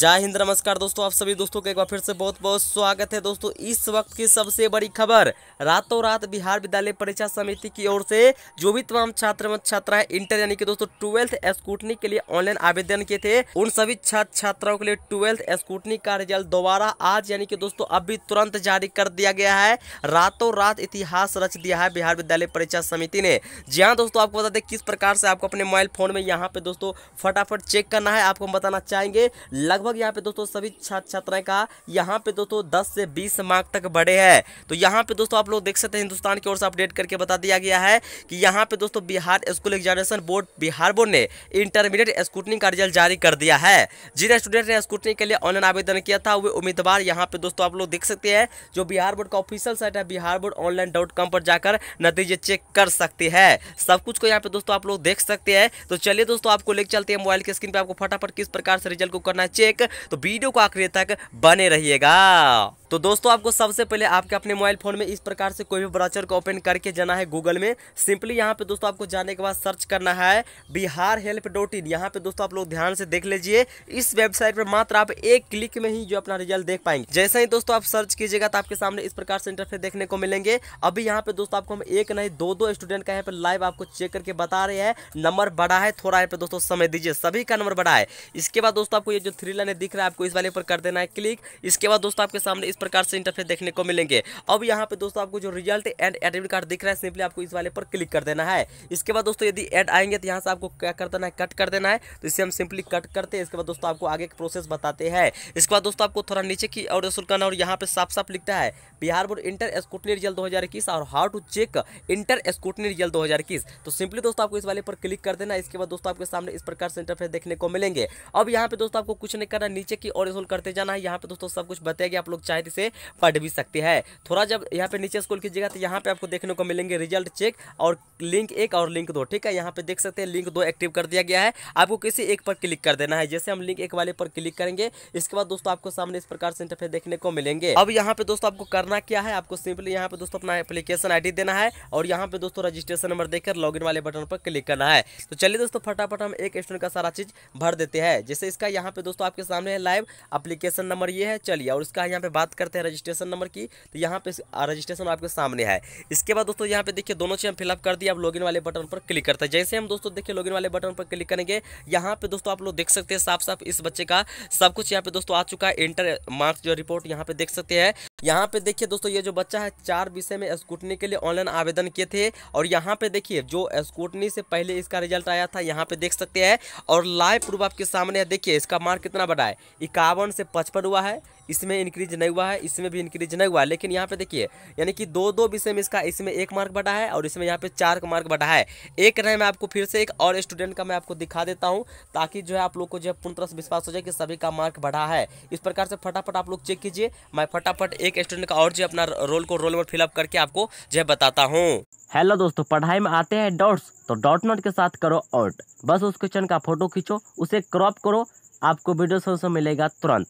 जय हिंद नमस्कार दोस्तों आप सभी दोस्तों का एक बार फिर से बहुत बहुत स्वागत है दोस्तों इस वक्त की सबसे बड़ी खबर रातों रात बिहार विद्यालय परीक्षा समिति की ओर से जो भी तमाम छात्र एवं छात्राएं इंटर यानी कि दोस्तों ट्वेल्थ स्कूटनी के लिए ऑनलाइन आवेदन किए थे उन सभी छात्र छात्राओं के लिए ट्वेल्थ स्कूटनी का रिजल्ट दोबारा आज यानी कि दोस्तों अभी तुरंत जारी कर दिया गया है रातों रात इतिहास रच दिया है बिहार विद्यालय परीक्षा समिति ने जी हाँ दोस्तों आपको बता दें किस प्रकार से आपको अपने मोबाइल फोन में यहाँ पे दोस्तों फटाफट चेक करना है आपको हम बताना चाहेंगे लगभग लगभग यहाँ पे दोस्तों सभी छात्र छात्राएं का यहाँ पे दोस्तों दस से बीस मार्क तक बढ़े हैं तो यहाँ पे दोस्तों आप लोग देख सकते हैं हिंदुस्तान की ओर से अपडेट करके बता दिया गया है कि यहाँ पे दोस्तों Bihar school examination board Bihar board ने इंटरमीडिएट स्कूटनिंग का रिजल्ट जारी कर दिया है जिन स्टूडेंट ने स्कूटनी के लिए ऑनलाइन आवेदन किया था वे उम्मीदवार यहाँ पे दोस्तों आप लोग देख सकते हैं जो बिहार बोर्ड का ऑफिशियल साइट है Bihar board online dot com पर जाकर नतीजे चेक कर सकते हैं सब कुछ को यहाँ पे दोस्तों आप लोग देख सकते हैं तो चलिए दोस्तों आपको लेकर चलते हैं मोबाइल की स्क्रीन पर आपको फटाफट किस प्रकार से रिजल्ट को करना है चेक लाइक तो वीडियो को आखिर तक बने रहिएगा तो दोस्तों आपको सबसे पहले आपके अपने मोबाइल फ़ोन में इस प्रकार से कोई भी ब्राउचर को ओपन करके जाना है गूगल में सिंपली यहाँ पे दोस्तों आपको जाने के बाद सर्च करना है बिहार हेल्प डॉट इन यहाँ पे दोस्तों आप लोग ध्यान से देख लीजिए इस वेबसाइट पर मात्र आप एक क्लिक में ही जो अपना रिजल्ट देख पाएंगे जैसे ही दोस्तों आप सर्च कीजिएगा तो आपके सामने इस प्रकार से इंटरफेस देखने को मिलेंगे अभी यहाँ पे दोस्तों आपको हम एक नहीं दो दो स्टूडेंट का यहाँ पे लाइव आपको चेक करके बता रहे हैं नंबर बढ़ा है थोड़ा यहाँ पे दोस्तों समय दीजिए सभी का नंबर बढ़ा है इसके बाद दोस्तों आपको ये जो थ्री लाइन दिख रहा है आपको इस वाले पर कर देना है क्लिक इसके बाद दोस्तों आपके सामने इस प्रकार से इंटरफेस देखने को मिलेंगे अब यहाँ पे दोस्तों आपको जो रिजल्ट एंड एडमिट कार्ड दिख रहा है सिंपली आपको इस वाले पर क्लिक कर देना है इसके बाद दोस्तों यदि एड आएंगे तो यहाँ से आपको क्या कर देना है कट कर देना है तो इसे हम सिंपली कट करते हैं इसके बाद दोस्तों आपको आगे प्रोसेस बताते हैं इसके बाद दोस्तों आपको थोड़ा नीचे की और सुर करना और यहाँ पे साफ साफ लिखता है Bihar board inter scrutiny result दो और how to check inter scrutiny result दो तो सिंपली दोस्तों आपको इस वाले पर क्लिक कर देना इसके बाद दोस्तों आपके सामने इस प्रकार से इंटरफेस देखने को मिलेंगे अब यहाँ पे दोस्तों आपको कुछ नहीं करना नीचे की और करते जाना है यहाँ पे दोस्तों सब कुछ बताया गया आप लोग चाहे तो वेबसाइट से पढ़ भी सकते हैं थोड़ा जब यहाँ पे नीचे स्कूल कीजिएगा तो यहाँ पे आपको देखने को मिलेंगे रिजल्ट चेक और लिंक एक और लिंक दो ठीक है यहाँ पे देख सकते हैं लिंक दो एक्टिव कर दिया गया है आपको किसी एक पर क्लिक कर देना है जैसे हम लिंक एक वाले पर क्लिक करेंगे इसके बाद दोस्तों आपको सामने इस प्रकार से इंटरफेस देखने को मिलेंगे अब यहाँ पे दोस्तों आपको करना क्या है आपको सिंपली यहाँ पे दोस्तों अपना एप्लीकेशन आई देना है और यहाँ पे दोस्तों रजिस्ट्रेशन नंबर देकर लॉग वाले बटन पर क्लिक करना है तो चलिए दोस्तों फटाफट हम एक स्टूडेंट का सारा चीज भर देते हैं जैसे इसका यहाँ पे दोस्तों आपके सामने लाइव अप्लीकेशन नंबर ये है चलिए और इसका यहाँ पे बात करते हैं रजिस्ट्रेशन नंबर की तो यहाँ पे रजिस्ट्रेशन आपके सामने है इसके बाद दोस्तों यहाँ पे देखिए दोनों चीज़ हम फिलअप कर दिए आप लॉगिन वाले बटन पर क्लिक करते हैं जैसे हम दोस्तों देखिए लॉगिन वाले बटन पर क्लिक करेंगे यहाँ पे दोस्तों आप लोग देख सकते हैं साफ साफ इस बच्चे का सब कुछ यहाँ पे दोस्तों आ चुका है इंटर मार्क्स जो रिपोर्ट यहाँ पे देख सकते हैं यहाँ पे देखिए दोस्तों ये जो बच्चा है चार विषय में स्कूटनी के लिए ऑनलाइन आवेदन किए थे और यहाँ पे देखिए जो स्कूटनी से पहले इसका रिजल्ट आया था यहाँ पे देख सकते हैं और लाइव प्रूफ आपके सामने है देखिए इसका मार्क कितना बढ़ा है इक्यावन से पचपन हुआ है इसमें इंक्रीज नहीं हुआ है इसमें भी इंक्रीज नहीं हुआ है लेकिन यहाँ पे देखिए यानी कि दो दो विषय में इसका इसमें एक मार्क बढ़ा है और इसमें यहाँ पे चार का मार्क बढ़ा है एक रहे मैं आपको फिर से एक और स्टूडेंट का मैं आपको दिखा देता हूँ ताकि जो है आप लोग को जो है पूर्ण तरह से विश्वास हो जाए कि सभी का मार्क बढ़ा है इस प्रकार से फटाफट आप लोग चेक कीजिए मैं फटाफट एक स्टूडेंट का और जो अपना रोल को रोल नंबर फिलअप करके आपको जो है बताता हूँ हेलो दोस्तों पढ़ाई में आते हैं डॉट्स तो डॉट नोट के साथ करो आउट बस उस क्वेश्चन का फोटो खींचो उसे क्रॉप करो आपको वीडियो सोल्यूशन मिलेगा तुरंत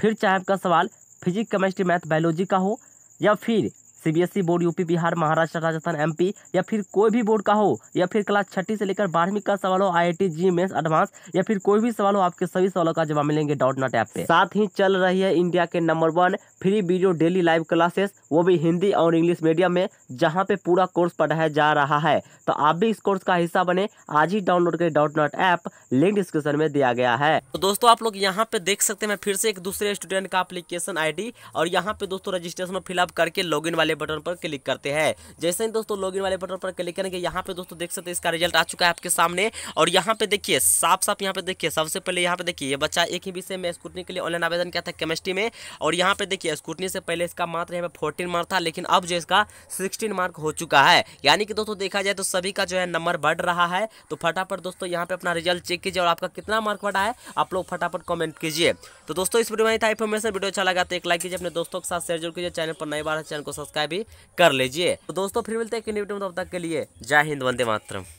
फिर चाहे आपका सवाल फिजिक्स केमिस्ट्री मैथ बायोलॉजी का हो या फिर CBSE board UP Bihar Maharashtra Rajasthan MP या फिर कोई भी बोर्ड का हो या फिर क्लास छठी से लेकर बारहवीं का सवाल हो आई आई जी मेन्स एडवांस या फिर कोई भी सवाल हो आपके सभी सवालों का जवाब मिलेंगे डॉट नॉट ऐप पे साथ ही चल रही है इंडिया के number one free video daily live classes वो भी हिंदी और इंग्लिश मीडियम में जहाँ पे पूरा कोर्स पढ़ाया जा रहा है तो आप भी इस कोर्स का हिस्सा बने आज ही डाउनलोड करें Doubtnut app link description में दिया गया है तो दोस्तों आप लोग यहाँ पे देख सकते हैं फिर से एक दूसरे स्टूडेंट का एप्लीकेशन डी और यहाँ पे दोस्तों रजिस्ट्रेशन फिलअप करके इन वाले वाले बटन पर क्लिक करते हैं जैसे ही दोस्तों लॉग वाले बटन पर क्लिक करेंगे यहाँ पे दोस्तों देख सकते इसका रिजल्ट आ चुका है आपके सामने और यहाँ पे देखिए साफ साफ यहाँ पे देखिए सबसे पहले यहाँ पे देखिए ये बच्चा एक ही विषय में स्कूटनी के लिए ऑनलाइन आवेदन किया था केमिस्ट्री में और यहाँ पे देखिए स्कूटनी से पहले इसका मात्र यहाँ पे फोर्टीन मार्क था लेकिन अब जो इसका सिक्सटीन मार्क हो चुका है यानी कि दोस्तों देखा जाए तो सभी का जो है नंबर बढ़ रहा है तो फटाफट दोस्तों यहाँ पे अपना रिजल्ट चेक कीजिए और आपका कितना मार्क बढ़ा है आप लोग फटाफट कमेंट कीजिए तो दोस्तों इस वीडियो में था इन्फॉर्मेशन वीडियो अच्छा लगा तो एक लाइक कीजिए अपने दोस्तों के साथ शेयर जरूर कीजिए चैनल पर नई बार चैनल को सब्सक्राइब भी कर लीजिए तो दोस्तों फिर मिलते हैं कि तब तक के लिए जय हिंद वंदे मातरम